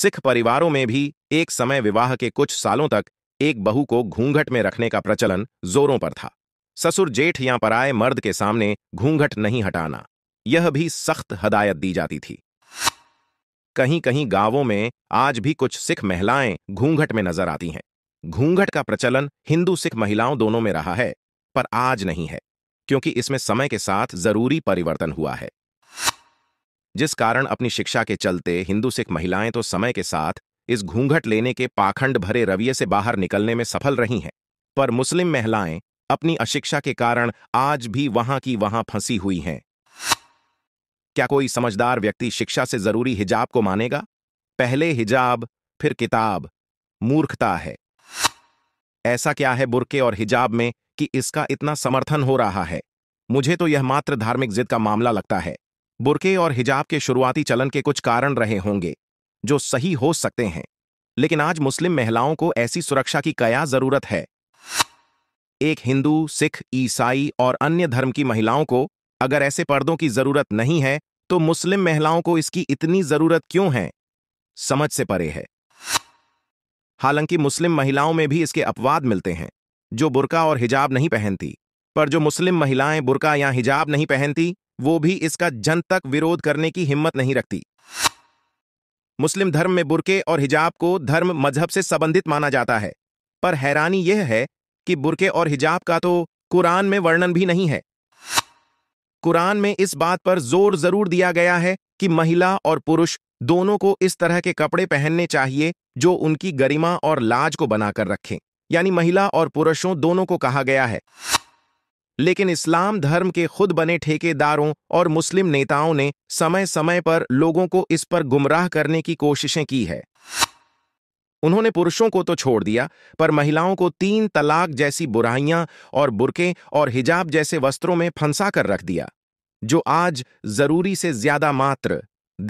सिख परिवारों में भी एक समय विवाह के कुछ सालों तक एक बहू को घूंघट में रखने का प्रचलन जोरों पर था ससुर जेठ या पराए मर्द के सामने घूंघट नहीं हटाना यह भी सख्त हदायत दी जाती थी कहीं कहीं गांवों में आज भी कुछ सिख महिलाएं घूंघट में नजर आती हैं घूंघट का प्रचलन हिंदू सिख महिलाओं दोनों में रहा है पर आज नहीं है क्योंकि इसमें समय के साथ जरूरी परिवर्तन हुआ है जिस कारण अपनी शिक्षा के चलते हिंदू सिख महिलाएं तो समय के साथ इस घूंघट लेने के पाखंड भरे रवैये से बाहर निकलने में सफल रही हैं पर मुस्लिम महिलाएं अपनी अशिक्षा के कारण आज भी वहां की वहां फंसी हुई हैं क्या कोई समझदार व्यक्ति शिक्षा से जरूरी हिजाब को मानेगा पहले हिजाब फिर किताब मूर्खता है ऐसा क्या है बुरके और हिजाब में कि इसका इतना समर्थन हो रहा है मुझे तो यह मात्र धार्मिक जिद का मामला लगता है बुरके और हिजाब के शुरुआती चलन के कुछ कारण रहे होंगे जो सही हो सकते हैं लेकिन आज मुस्लिम महिलाओं को ऐसी सुरक्षा की कया जरूरत है एक हिंदू सिख ईसाई और अन्य धर्म की महिलाओं को अगर ऐसे पर्दों की जरूरत नहीं है तो मुस्लिम महिलाओं को इसकी इतनी जरूरत क्यों है समझ से परे है हालांकि मुस्लिम महिलाओं में भी इसके अपवाद मिलते हैं जो बुरका और हिजाब नहीं पहनती पर जो मुस्लिम महिलाएं बुरका या हिजाब नहीं पहनती वो भी इसका जन तक विरोध करने की हिम्मत नहीं रखती मुस्लिम धर्म में बुरके और हिजाब को धर्म मजहब से संबंधित माना जाता है पर हैरानी यह है कि बुरके और हिजाब का तो कुरान में वर्णन भी नहीं है कुरान में इस बात पर जोर जरूर दिया गया है कि महिला और पुरुष दोनों को इस तरह के कपड़े पहनने चाहिए जो उनकी गरिमा और लाज को बनाकर रखें यानी महिला और पुरुषों दोनों को कहा गया है लेकिन इस्लाम धर्म के खुद बने ठेकेदारों और मुस्लिम नेताओं ने समय समय पर लोगों को इस पर गुमराह करने की कोशिशें की है उन्होंने पुरुषों को तो छोड़ दिया पर महिलाओं को तीन तलाक जैसी बुराइयां और बुरके और हिजाब जैसे वस्त्रों में फंसा कर रख दिया जो आज जरूरी से ज्यादा मात्र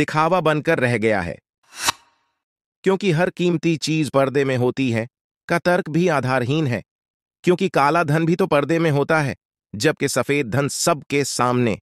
दिखावा बनकर रह गया है क्योंकि हर कीमती चीज पर्दे में होती है का तर्क भी आधारहीन है क्योंकि काला धन भी तो पर्दे में होता है जबकि सफेद धन सबके सामने